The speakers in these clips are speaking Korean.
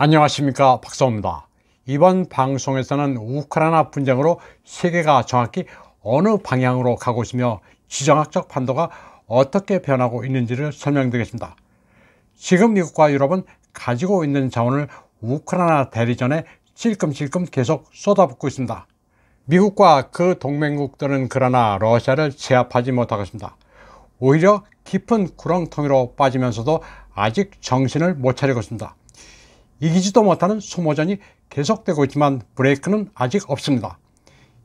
안녕하십니까 박사호입니다. 이번 방송에서는 우크라이나 분쟁으로 세계가 정확히 어느 방향으로 가고 있으며 지정학적 판도가 어떻게 변하고 있는지를 설명드리겠습니다. 지금 미국과 유럽은 가지고 있는 자원을 우크라이나 대리전에 찔끔찔끔 계속 쏟아붓고 있습니다. 미국과 그 동맹국들은 그러나 러시아를 제압하지 못하고 있습니다. 오히려 깊은 구렁텅이로 빠지면서도 아직 정신을 못 차리고 있습니다. 이기지도 못하는 소모전이 계속되고 있지만 브레이크는 아직 없습니다.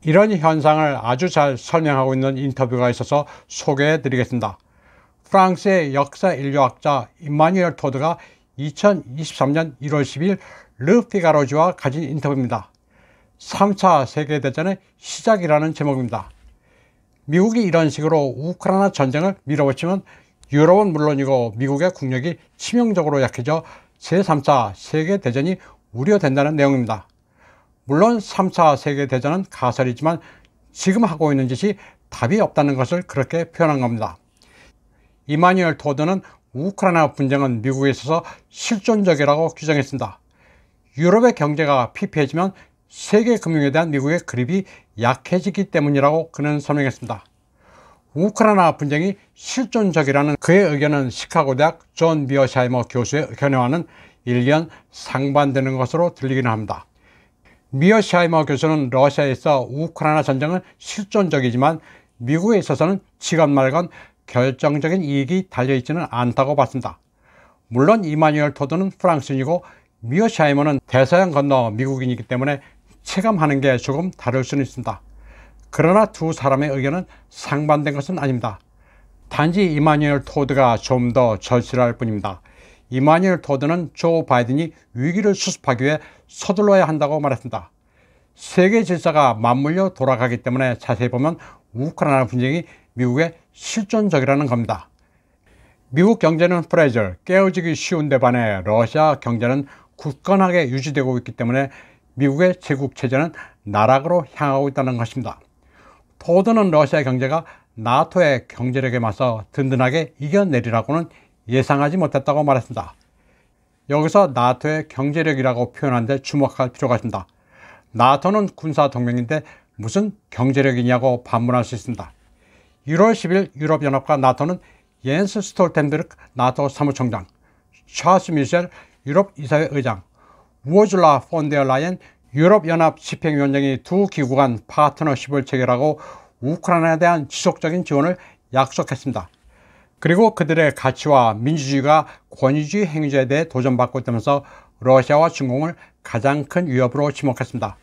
이런 현상을 아주 잘 설명하고 있는 인터뷰가 있어서 소개해 드리겠습니다. 프랑스의 역사 인류학자 임마니엘 토드가 2023년 1월 10일 르 피가로즈와 가진 인터뷰입니다. 3차 세계대전의 시작이라는 제목입니다. 미국이 이런 식으로 우크라이나 전쟁을 밀어붙이면 유럽은 물론이고 미국의 국력이 치명적으로 약해져 제3차 세계대전이 우려된다는 내용입니다. 물론 3차 세계대전은 가설이지만 지금 하고 있는 짓이 답이 없다는 것을 그렇게 표현한 겁니다. 이마뉴엘 토드는 우크라이나 분쟁은 미국에 있어서 실존적이라고 규정했습니다. 유럽의 경제가 피폐해지면 세계 금융에 대한 미국의 그립이 약해지기 때문이라고 그는 설명했습니다. 우크라이나 분쟁이 실존적이라는 그의 의견은 시카고 대학 존 비어샤이머 교수의 견해와는 일견 상반되는 것으로 들리기는 합니다. 미어샤이머 교수는 러시아에서 우크라이나 전쟁은 실존적이지만 미국에 있어서는 지갑 말건 결정적인 이익이 달려있지는 않다고 봤습니다. 물론 이마뉴엘 토드는 프랑스인이고 미어샤이머는 대서양 건너 미국인이기 때문에 체감하는 게 조금 다를 수는 있습니다. 그러나 두 사람의 의견은 상반된 것은 아닙니다. 단지 이마뉴엘 토드가 좀 더 절실할 뿐입니다. 이마뉴엘 토드는 조 바이든이 위기를 수습하기 위해 서둘러야 한다고 말했습니다. 세계 질서가 맞물려 돌아가기 때문에 자세히 보면 우크라이나 분쟁이 미국의 실존적이라는 겁니다. 미국 경제는 프레절, 깨어지기 쉬운데 반해 러시아 경제는 굳건하게 유지되고 있기 때문에 미국의 제국체제는 나락으로 향하고 있다는 것입니다. 포드는 러시아 경제가 나토의 경제력에 맞서 든든하게 이겨내리라고는 예상하지 못했다고 말했습니다. 여기서 나토의 경제력이라고 표현한 데 주목할 필요가 있습니다. 나토는 군사 동맹인데 무슨 경제력이냐고 반문할 수 있습니다. 1월 10일 유럽연합과 나토는 옌스 스톨텐베르크 나토 사무총장, 샤스 미셸 유럽 이사회 의장, 우어줄라 폰데어 라인 유럽연합 집행위원장이 두 기구 간 파트너십을 체결하고 우크라이나에 대한 지속적인 지원을 약속했습니다. 그리고 그들의 가치와 민주주의가 권위주의 행위자에 대해 도전받고 있다면서 러시아와 중공을 가장 큰 위협으로 지목했습니다.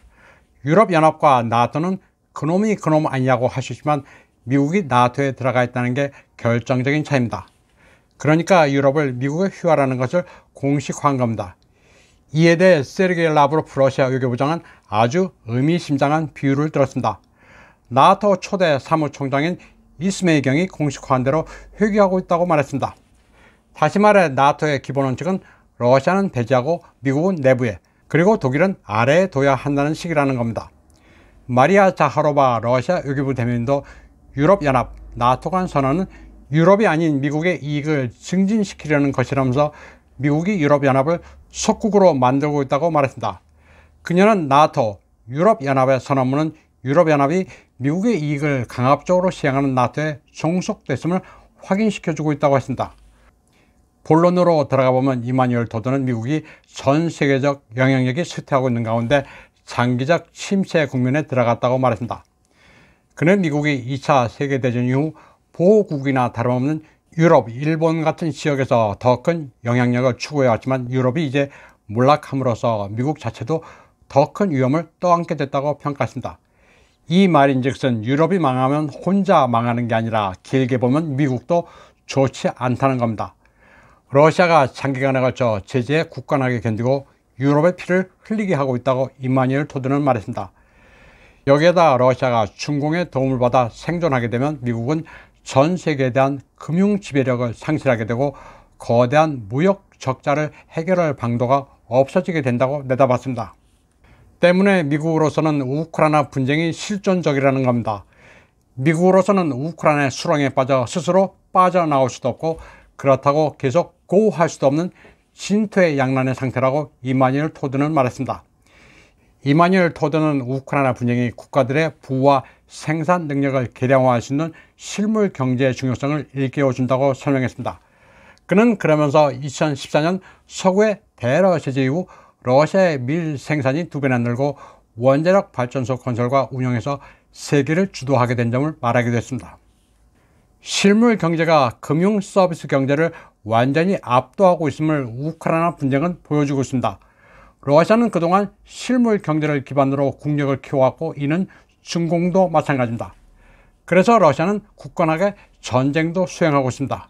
유럽연합과 나토는 그놈이 그놈 아니냐고 하시지만 미국이 나토에 들어가 있다는 게 결정적인 차이입니다. 그러니까 유럽을 미국의 휘하라는 것을 공식화한 겁니다. 이에 대해 세르게이 라브로프 러시아 외교부장은 아주 의미심장한 비유를 들었습니다. 나토 초대 사무총장인 이스메이 경이 공식화한 대로 회귀하고 있다고 말했습니다. 다시 말해 나토의 기본 원칙은 러시아는 배제하고 미국은 내부에 그리고 독일은 아래에 둬야 한다는 식이라는 겁니다. 마리아 자하로바 러시아 외교부 대변인도 유럽연합 나토 간 선언은 유럽이 아닌 미국의 이익을 증진시키려는 것이라면서 미국이 유럽연합을 속국으로 만들고 있다고 말했습니다. 그녀는 나토, 유럽연합의 선언문은 유럽연합이 미국의 이익을 강압적으로 시행하는 나토에 종속됐음을 확인시켜주고 있다고 했습니다. 본론으로 들어가 보면 이마뉴엘 도는 미국이 전 세계적 영향력이 쇠퇴하고 있는 가운데 장기적 침체 국면에 들어갔다고 말했습니다. 그는 미국이 2차 세계대전 이후 보호국이나 다름없는 유럽, 일본 같은 지역에서 더 큰 영향력을 추구해왔지만 유럽이 이제 몰락함으로써 미국 자체도 더 큰 위험을 떠안게 됐다고 평가했습니다. 이 말인즉슨 유럽이 망하면 혼자 망하는 게 아니라 길게 보면 미국도 좋지 않다는 겁니다. 러시아가 장기간에 걸쳐 제재에 국건하게 견디고 유럽의 피를 흘리게 하고 있다고 임마니엘 토드는 말했습니다. 여기에다 러시아가 중공의 도움을 받아 생존하게 되면 미국은 전 세계에 대한 금융 지배력을 상실하게 되고 거대한 무역 적자를 해결할 방도가 없어지게 된다고 내다봤습니다. 때문에 미국으로서는 우크라이나 분쟁이 실존적이라는 겁니다. 미국으로서는 우크라이나의 수렁에 빠져 스스로 빠져나올 수도 없고 그렇다고 계속 고할 수도 없는 진퇴양난의 상태라고 이만희를 토드는 말했습니다. 이만뉴엘 토드는 우크라이나 분쟁이 국가들의 부와 생산 능력을 개량화할 수 있는 실물 경제의 중요성을 일깨워준다고 설명했습니다. 그는 그러면서 2014년 서구의 대러 제재 이후 러시아의 밀 생산이 두 배나 늘고 원자력 발전소 건설과 운영에서 세계를 주도하게 된 점을 말하기도 했습니다. 실물 경제가 금융 서비스 경제를 완전히 압도하고 있음을 우크라이나 분쟁은 보여주고 있습니다. 러시아는 그동안 실물 경제를 기반으로 국력을 키워왔고 이는 중공도 마찬가지입니다. 그래서 러시아는 굳건하게 전쟁도 수행하고 있습니다.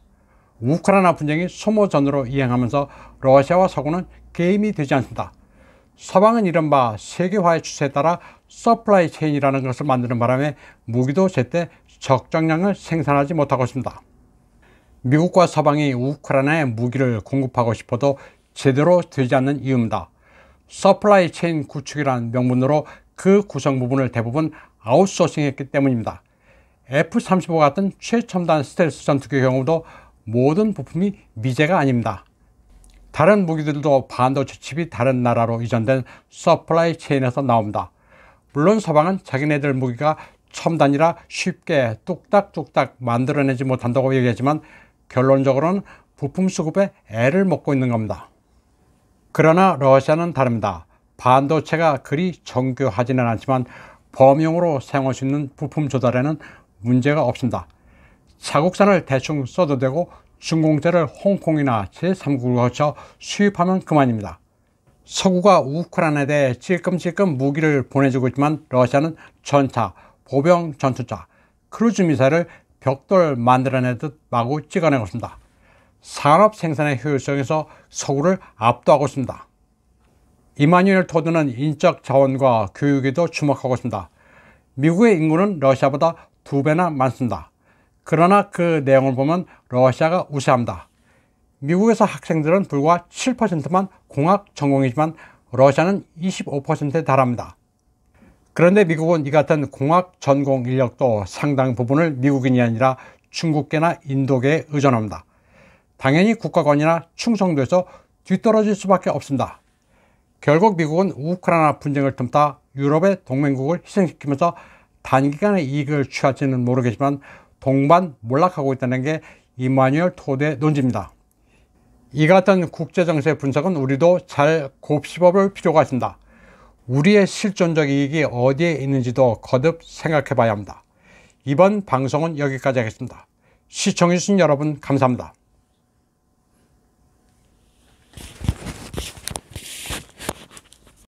우크라이나 분쟁이 소모전으로 이행하면서 러시아와 서구는 게임이 되지 않습니다. 서방은 이른바 세계화의 추세에 따라 서플라이 체인이라는 것을 만드는 바람에 무기도 제때 적정량을 생산하지 못하고 있습니다. 미국과 서방이 우크라이나에 무기를 공급하고 싶어도 제대로 되지 않는 이유입니다. 서플라이 체인 구축이라는 명분으로 그 구성 부분을 대부분 아웃소싱했기 때문입니다. F-35 같은 최첨단 스텔스 전투기의 경우도 모든 부품이 미제가 아닙니다. 다른 무기들도 반도체 칩이 다른 나라로 이전된 서플라이 체인에서 나옵니다. 물론 서방은 자기네들 무기가 첨단이라 쉽게 뚝딱뚝딱 만들어내지 못한다고 얘기하지만 결론적으로는 부품 수급에 애를 먹고 있는 겁니다. 그러나 러시아는 다릅니다. 반도체가 그리 정교하지는 않지만 범용으로 사용할 수 있는 부품 조달에는 문제가 없습니다. 자국산을 대충 써도 되고 중공제를 홍콩이나 제3국을 거쳐 수입하면 그만입니다. 서구가 우크라이나에 대해 찔끔찔끔 무기를 보내주고 있지만 러시아는 전차, 보병 전투차, 크루즈 미사를 벽돌 만들어내듯 마구 찍어내고 있습니다. 산업 생산의 효율성에서 서구를 압도하고 있습니다. 이만유엘 토드는 인적 자원과 교육에도 주목하고 있습니다. 미국의 인구는 러시아보다 두 배나 많습니다. 그러나 그 내용을 보면 러시아가 우세합니다. 미국에서 학생들은 불과 7%만 공학 전공이지만 러시아는 25%에 달합니다. 그런데 미국은 이 같은 공학 전공 인력도 상당 부분을 미국인이 아니라 중국계나 인도계에 의존합니다. 당연히 국가권이나 충성도에서 뒤떨어질 수밖에 없습니다. 결국 미국은 우크라이나 분쟁을 틈타 유럽의 동맹국을 희생시키면서 단기간의 이익을 취할지는 모르겠지만 동반 몰락하고 있다는 게이마뉴얼 토드의 논지입니다. 이 같은 국제정세 분석은 우리도 잘 곱씹어 볼 필요가 있습니다. 우리의 실존적 이익이 어디에 있는지도 거듭 생각해 봐야 합니다. 이번 방송은 여기까지 하겠습니다. 시청해주신 여러분 감사합니다.